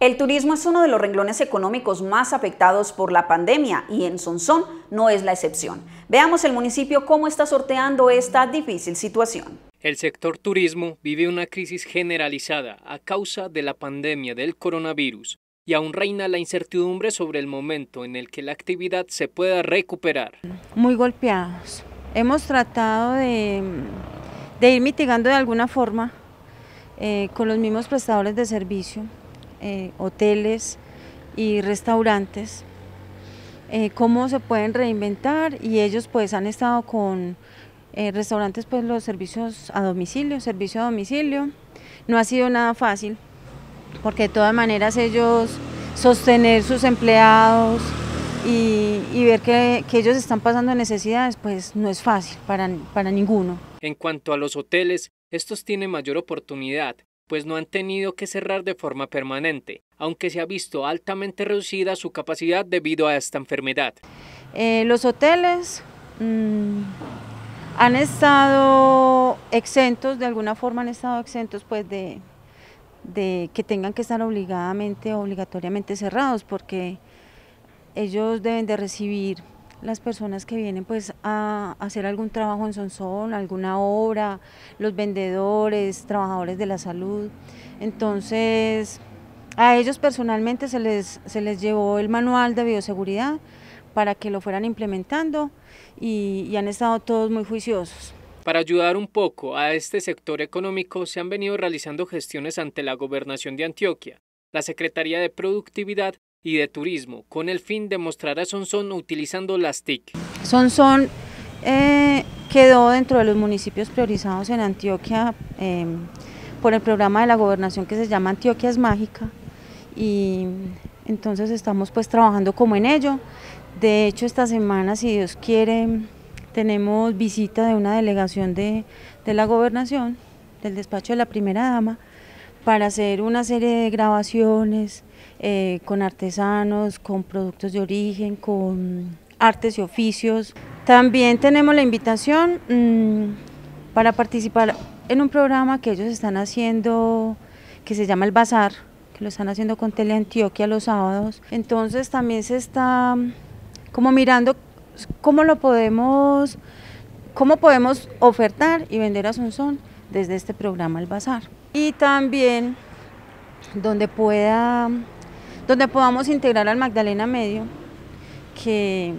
El turismo es uno de los renglones económicos más afectados por la pandemia y en Sonsón no es la excepción. Veamos el municipio cómo está sorteando esta difícil situación. El sector turismo vive una crisis generalizada a causa de la pandemia del coronavirus y aún reina la incertidumbre sobre el momento en el que la actividad se pueda recuperar. Muy golpeados. Hemos tratado de, ir mitigando de alguna forma eh, con los mismos prestadores de servicio eh, hoteles y restaurantes, eh, cómo se pueden reinventar y ellos pues han estado con eh, restaurantes pues los servicios a domicilio, servicio a domicilio. No ha sido nada fácil porque de todas maneras ellos sostener sus empleados y, ver que, ellos están pasando necesidades pues no es fácil para, para ninguno. En cuanto a los hoteles, estos tienen mayor oportunidad pues no han tenido que cerrar de forma permanente, aunque se ha visto altamente reducida su capacidad debido a esta enfermedad. Eh, los hoteles mm, han estado exentos, de alguna forma han estado exentos pues de, que tengan que estar obligadamente, obligatoriamente cerrados, porque ellos deben de recibir las personas que vienen pues a hacer algún trabajo en Sonsón, alguna obra, los vendedores, trabajadores de la salud. Entonces, a ellos personalmente se les, se les llevó el manual de bioseguridad para que lo fueran implementando y han estado todos muy juiciosos. Para ayudar un poco a este sector económico se han venido realizando gestiones ante la Gobernación de Antioquia, la Secretaría de Productividad y de Turismo, con el fin de mostrar a Sonsón utilizando las TIC. Sonson eh, quedó dentro de los municipios priorizados en Antioquia em, por el programa de la gobernación que se llama Antioquia es Mágica y entonces estamos pues trabajando como en ello. De hecho esta semana, si Dios quiere, tenemos visita de una delegación de, de la gobernación, del despacho de la primera dama, para hacer una serie de grabaciones eh, con artesanos, con productos de origen, con artes y oficios. También tenemos la invitación mm, para participar en un programa que ellos están haciendo, que se llama El Bazar, que lo están haciendo con Teleantioquia los sábados. Entonces también se está mm, como mirando cómo lo podemos, cómo podemos ofertar y vender a Sonsón desde este programa El Bazar. Y también donde, pueda, donde podamos integrar al Magdalena Medio, que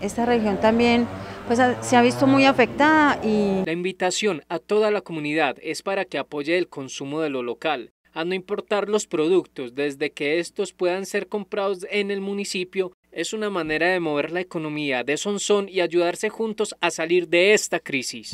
esta región también pues, se ha visto muy afectada. Y... La invitación a toda la comunidad es para que apoye el consumo de lo local, a no importar los productos desde que estos puedan ser comprados en el municipio es una manera de mover la economía de Sonsón y ayudarse juntos a salir de esta crisis.